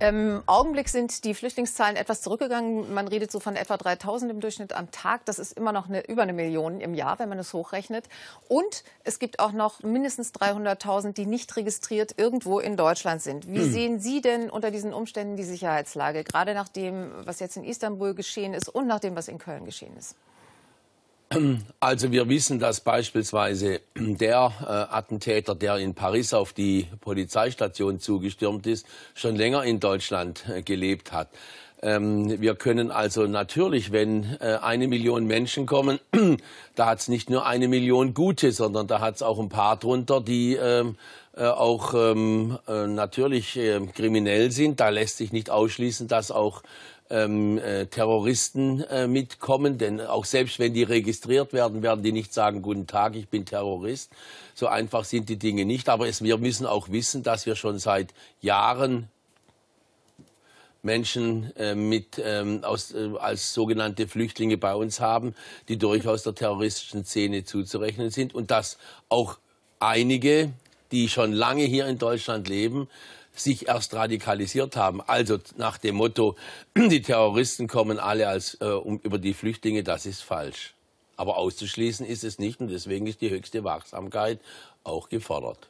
Im Augenblick sind die Flüchtlingszahlen etwas zurückgegangen. Man redet so von etwa 3000 im Durchschnitt am Tag. Das ist immer noch eine, über eine Million im Jahr, wenn man es hochrechnet. Und es gibt auch noch mindestens 300.000, die nicht registriert irgendwo in Deutschland sind. Wie hm. sehen Sie denn unter diesen Umständen die Sicherheitslage, gerade nach dem, was jetzt in Istanbul geschehen ist und nach dem, was in Köln geschehen ist? Also wir wissen, dass beispielsweise der äh, Attentäter, der in Paris auf die Polizeistation zugestürmt ist, schon länger in Deutschland äh, gelebt hat. Ähm, wir können also natürlich, wenn äh, eine Million Menschen kommen, da hat es nicht nur eine Million Gute, sondern da hat es auch ein paar drunter, die ähm, auch ähm, natürlich kriminell sind. Da lässt sich nicht ausschließen, dass auch ähm, äh, Terroristen äh, mitkommen, denn auch selbst wenn die registriert werden, werden die nicht sagen, guten Tag, ich bin Terrorist. So einfach sind die Dinge nicht. Aber es, wir müssen auch wissen, dass wir schon seit Jahren Menschen äh, mit, ähm, aus, äh, als sogenannte Flüchtlinge bei uns haben, die durchaus der terroristischen Szene zuzurechnen sind und dass auch einige die schon lange hier in Deutschland leben, sich erst radikalisiert haben. Also nach dem Motto, die Terroristen kommen alle als, äh, um, über die Flüchtlinge, das ist falsch. Aber auszuschließen ist es nicht und deswegen ist die höchste Wachsamkeit auch gefordert.